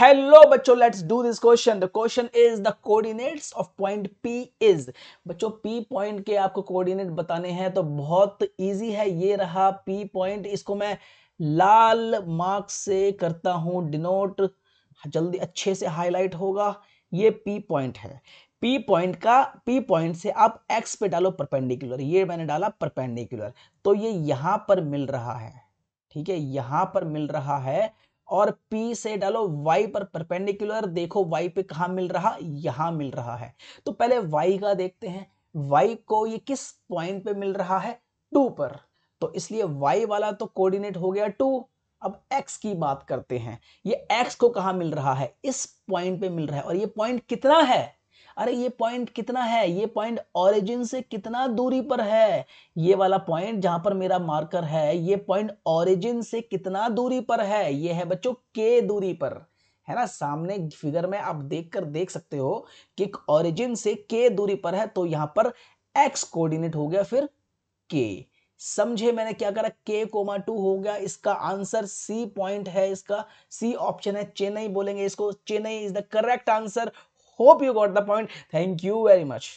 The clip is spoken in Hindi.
हेलो बच्चों let's do this question the question is the coordinates of point P is बच्चों पी पॉइंट के आपको कोऑर्डिनेट बताने हैं तो बहुत इजी है ये रहा पी पॉइंट इसको मैं लाल मार्क से करता हूं डिनोट जल्दी अच्छे से हाईलाइट होगा ये पी पॉइंट है पी पॉइंट का पी पॉइंट से आप एक्स पे डालो परपेंडिकुलर ये मैंने डाला परपेंडिकुलर तो ये यहां पर मिल रहा है ठीक है यहां पर मिल रहा है और P से डालो Y पर परपेंडिकुलर देखो Y पे कहा मिल रहा यहां मिल रहा है तो पहले Y का देखते हैं Y को ये किस पॉइंट पे मिल रहा है टू पर तो इसलिए Y वाला तो कोऑर्डिनेट हो गया टू अब x की बात करते हैं ये x को कहा मिल रहा है इस पॉइंट पे मिल रहा है और ये पॉइंट कितना है अरे ये पॉइंट कितना है ये पॉइंट ऑरिजिन से कितना दूरी पर है ये वाला पॉइंट जहां पर मेरा मार्कर है ये पॉइंट ऑरिजिन से कितना दूरी पर है ये है बच्चों के दूरी पर है ना सामने फिगर में आप देख कर देख सकते हो कि ऑरिजिन से के दूरी पर है तो यहां पर एक्स कोऑर्डिनेट हो गया फिर के समझे मैंने क्या करा के कोमा टू हो गया इसका आंसर सी पॉइंट है इसका सी ऑप्शन है चेन्नई बोलेंगे इसको Chennai is the correct answer hope you got the point thank you very much